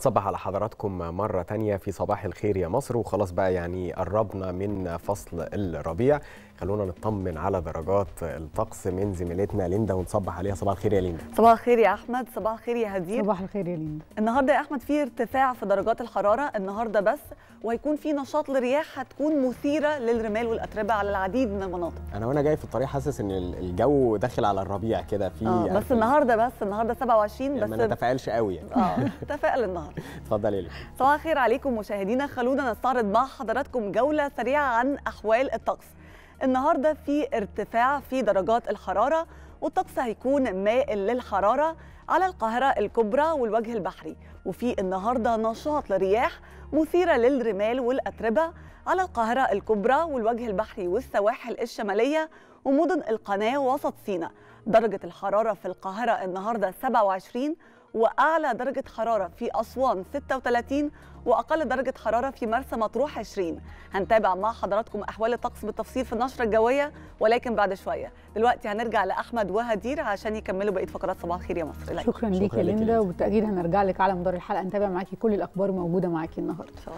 صبح على حضراتكم مرة تانية في صباح الخير يا مصر وخلاص بقى يعني قربنا من فصل الربيع خلونا نطمن على درجات الطقس من زميلتنا ليندا ونصبح عليها صباح الخير يا ليندا صباح الخير يا احمد صباح الخير يا هدير صباح الخير يا ليندا النهارده يا احمد في ارتفاع في درجات الحراره النهارده بس وهيكون في نشاط لرياح هتكون مثيره للرمال والاتربه على العديد من المناطق انا وانا جاي في الطريق حاسس ان الجو داخل على الربيع كده في آه بس يعني النهارده بس النهارده 27 يعني بس ما نتفائلش قوي يعني اه تفائل النهارده النهار اتفضلي صباح الخير عليكم مشاهدينا خلونا نستعرض مع حضراتكم جولة سريعة عن أحوال الطقس النهاردة في ارتفاع في درجات الحرارة والطقس هيكون مائل للحرارة على القاهرة الكبرى والوجه البحري وفي النهاردة نشاط لرياح مثيرة للرمال والأتربة على القاهرة الكبرى والوجه البحري والسواحل الشمالية ومدن القناة وسط سيناء درجة الحرارة في القاهرة النهاردة 27 وأعلى درجة حرارة في أسوان 36 وأقل درجة حرارة في مرسى مطروح 20 هنتابع مع حضراتكم أحوال الطقس بالتفصيل في النشرة الجوية ولكن بعد شوية دلوقتي هنرجع لأحمد وهدير عشان يكملوا بقية فقرات صباح الخير يا مصر شكرا ليك يا ليندا وبالتأكيد هنرجع لك على مدار الحلقة نتابع معاكي كل الأخبار موجودة معاكي النهاردة